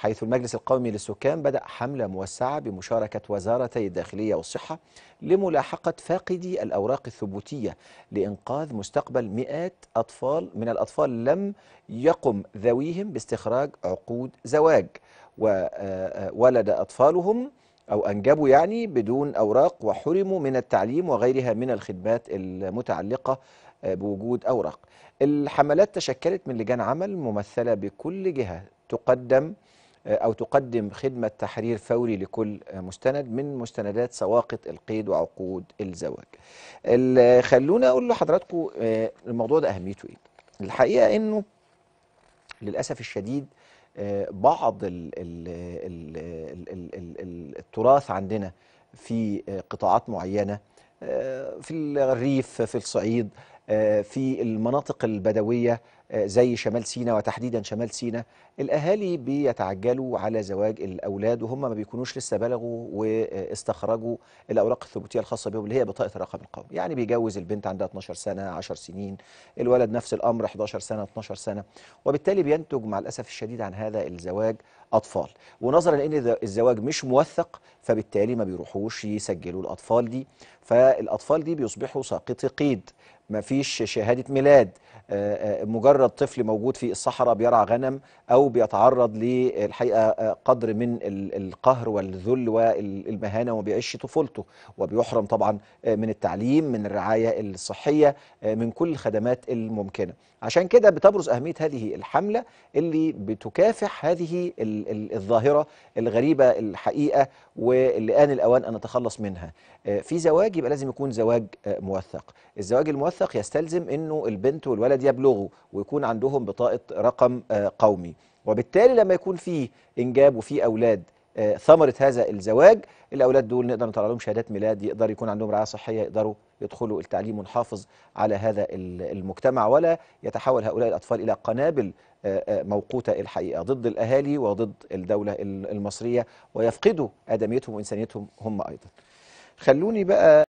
حيث المجلس القومي للسكان بدأ حملة موسعة بمشاركة وزارتي الداخلية والصحة لملاحقة فاقدي الأوراق الثبوتية لإنقاذ مستقبل مئات أطفال من الأطفال لم يقم ذويهم باستخراج عقود زواج وولد آه، آه، أطفالهم أو أنجبوا يعني بدون أوراق وحرموا من التعليم وغيرها من الخدمات المتعلقة آه، بوجود أوراق الحملات تشكلت من لجان عمل ممثلة بكل جهة تقدم أو تقدم خدمة تحرير فوري لكل مستند من مستندات سواقة القيد وعقود الزواج خلونا أقول لحضراتكم آه، الموضوع ده أهميته إيه الحقيقة أنه للأسف الشديد آه، بعض ال ال ال ال ال التراث عندنا في آه، قطاعات معينة في الريف في الصعيد آه، في المناطق البدوية آه، زي شمال سينا وتحديدا شمال سينا الأهالي بيتعجلوا على زواج الأولاد وهم ما بيكونوش لسه بلغوا واستخرجوا الأوراق الثبوتية الخاصة بهم اللي هي بطاقة الرقم القومي يعني بيجوز البنت عندها 12 سنة 10 سنين الولد نفس الأمر 11 سنة 12 سنة وبالتالي بينتج مع الأسف الشديد عن هذا الزواج أطفال ونظرا لأن الزواج مش موثق فبالتالي ما بيروحوش يسجلوا الأطفال دي فالأطفال دي بيصبحوا ساقطي قيد ما فيش شهادة ميلاد آه، آه، مجرد طفل موجود في الصحراء بيرعى غنم أو بيتعرض للحقيقة آه، قدر من القهر والذل والمهانة وبيعيش طفولته وبيحرم طبعا من التعليم من الرعاية الصحية من كل الخدمات الممكنة عشان كده بتبرز أهمية هذه الحملة اللي بتكافح هذه الظاهرة الغريبة الحقيقة واللي آن الأوان أن نتخلص منها في زواج يبقى لازم يكون زواج موثق الزواج الموثق الموثق يستلزم انه البنت والولد يبلغوا ويكون عندهم بطاقه رقم آه، قومي وبالتالي لما يكون في انجاب وفي اولاد آه، ثمره هذا الزواج الاولاد دول نقدر نطلع لهم شهادات ميلاد يقدر يكون عندهم رعايه صحيه يقدروا يدخلوا التعليم ونحافظ على هذا المجتمع ولا يتحول هؤلاء الاطفال الى قنابل آه، موقوته الحقيقه ضد الاهالي وضد الدوله المصريه ويفقدوا ادميتهم وانسانيتهم هم ايضا خلوني بقى